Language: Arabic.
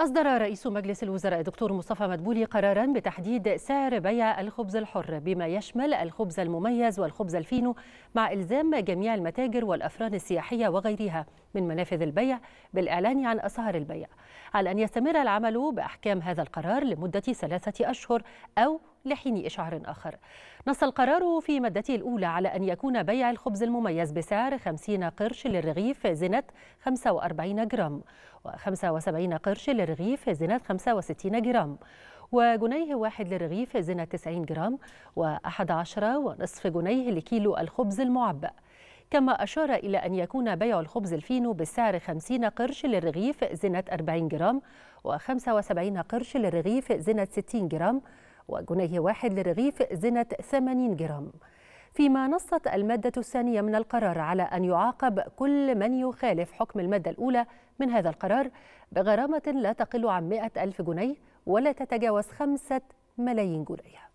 أصدر رئيس مجلس الوزراء الدكتور مصطفى مدبولي قرارا بتحديد سعر بيع الخبز الحر بما يشمل الخبز المميز والخبز الفينو مع إلزام جميع المتاجر والأفران السياحية وغيرها من منافذ البيع بالإعلان عن أسعار البيع على أن يستمر العمل بأحكام هذا القرار لمدة ثلاثة أشهر أو لحين إشعار آخر نص القرار في مادته الأولى على أن يكون بيع الخبز المميز بسعر 50 قرش للرغيف زنة 45 جرام و75 قرش للرغيف زنة 65 جرام وجنيه واحد للرغيف زنة 90 جرام و11 ونصف جنيه لكيلو الخبز المعبأ كما أشار إلى أن يكون بيع الخبز الفينو بسعر 50 قرش للرغيف زنة 40 جرام و75 قرش للرغيف زنة 60 جرام وجنيه واحد لرغيف زنة 80 جرام فيما نصت المادة الثانية من القرار على أن يعاقب كل من يخالف حكم المادة الأولى من هذا القرار بغرامة لا تقل عن 100 ألف جنيه ولا تتجاوز 5 ملايين جنيه